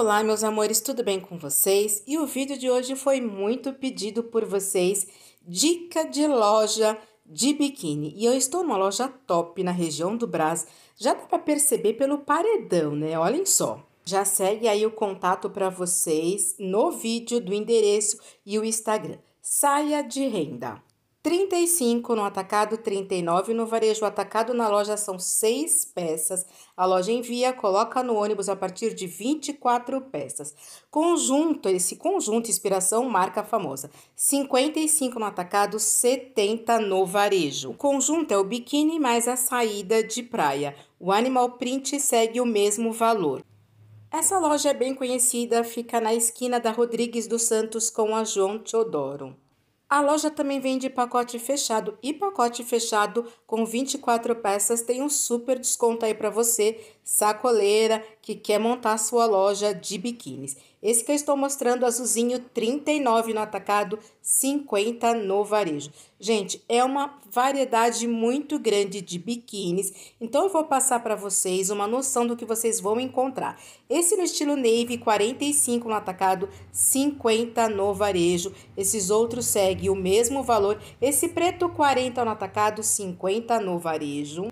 Olá, meus amores, tudo bem com vocês? E o vídeo de hoje foi muito pedido por vocês, dica de loja de biquíni. E eu estou numa loja top na região do Brás, já dá para perceber pelo paredão, né? Olhem só. Já segue aí o contato para vocês no vídeo do endereço e o Instagram. Saia de renda. 35 no atacado, 39 no varejo. O atacado na loja são seis peças. A loja envia, coloca no ônibus a partir de 24 peças. Conjunto, esse conjunto, inspiração, marca famosa. 55 no atacado, 70 no varejo. O conjunto é o biquíni mais a saída de praia. O animal print segue o mesmo valor. Essa loja é bem conhecida, fica na esquina da Rodrigues dos Santos com a João Teodoro. A loja também vende pacote fechado e pacote fechado com 24 peças tem um super desconto aí para você sacoleira que quer montar sua loja de biquínis. Esse que eu estou mostrando, azulzinho, 39 no atacado, 50 no varejo. Gente, é uma variedade muito grande de biquínis, então eu vou passar para vocês uma noção do que vocês vão encontrar. Esse no estilo navy, 45 no atacado, 50 no varejo. Esses outros seguem o mesmo valor. Esse preto, 40 no atacado, 50 no varejo.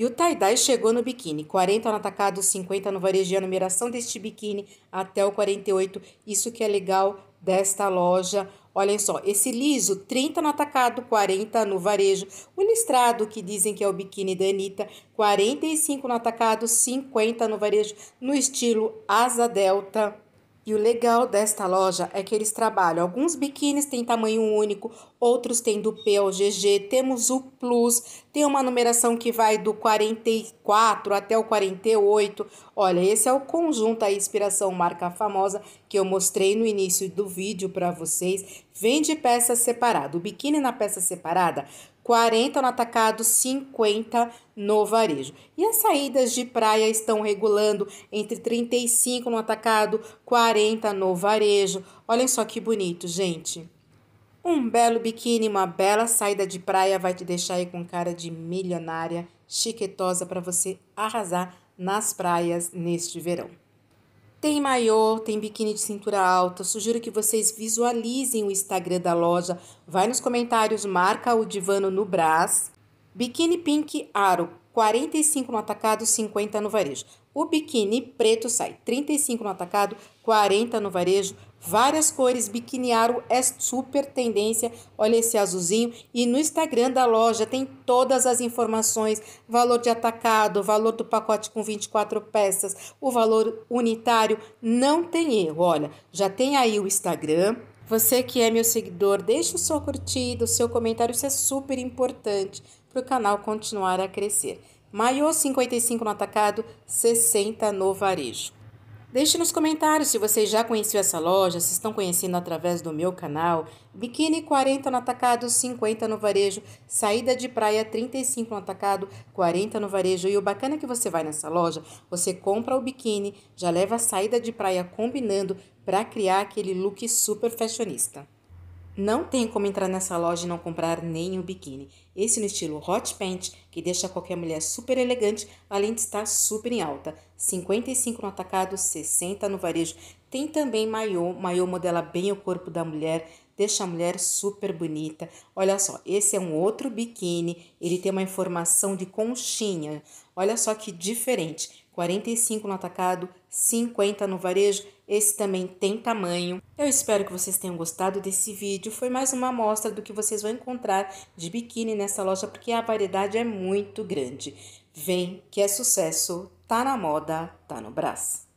E o tie-dye chegou no biquíni. 40 no atacado, 50 no varejo. A numeração deste biquíni até o 48. Isso que é legal desta loja. Olhem só, esse liso, 30 no atacado, 40 no varejo. O listrado, que dizem que é o biquíni da Anitta, 45 no atacado, 50 no varejo, no estilo asa delta. E o legal desta loja é que eles trabalham. Alguns biquínis têm tamanho único, outros têm do P ao GG, temos o Plus, tem uma numeração que vai do 44 até o 48. Olha, esse é o conjunto, a inspiração marca famosa que eu mostrei no início do vídeo para vocês. Vende peças separada. O biquíni na peça separada 40 no atacado, 50 no varejo. E as saídas de praia estão regulando entre 35 no atacado, 40 no varejo. Olhem só que bonito, gente. Um belo biquíni, uma bela saída de praia vai te deixar aí com cara de milionária, chiquetosa para você arrasar nas praias neste verão. Tem maiô, tem biquíni de cintura alta. Sugiro que vocês visualizem o Instagram da loja. Vai nos comentários, marca o Divano no Brás. Biquíni Pink Aro, 45 no atacado, 50 no varejo. O biquíni preto sai 35 no atacado, 40 no varejo várias cores, biquíni aro é super tendência, olha esse azulzinho. E no Instagram da loja tem todas as informações, valor de atacado, valor do pacote com 24 peças, o valor unitário, não tem erro, olha, já tem aí o Instagram, você que é meu seguidor, deixe o seu curtido, o seu comentário, isso é super importante para o canal continuar a crescer. Maior 55 no atacado, 60 no varejo. Deixe nos comentários se vocês já conheciam essa loja, se estão conhecendo através do meu canal. Biquíni 40 no atacado, 50 no varejo. Saída de praia 35 no atacado, 40 no varejo. E o bacana é que você vai nessa loja, você compra o biquíni, já leva a saída de praia combinando para criar aquele look super fashionista. Não tem como entrar nessa loja e não comprar nenhum biquíni. Esse no estilo hot pant, que deixa qualquer mulher super elegante, além de estar super em alta. 55 no atacado, 60 no varejo. Tem também maiô, maiô modela bem o corpo da mulher, deixa a mulher super bonita. Olha só, esse é um outro biquíni, ele tem uma informação de conchinha. Olha só que diferente. 45 no atacado, 50 no varejo. Esse também tem tamanho. Eu espero que vocês tenham gostado desse vídeo. Foi mais uma amostra do que vocês vão encontrar de biquíni nessa loja, porque a variedade é muito grande. Vem que é sucesso, tá na moda, tá no braço.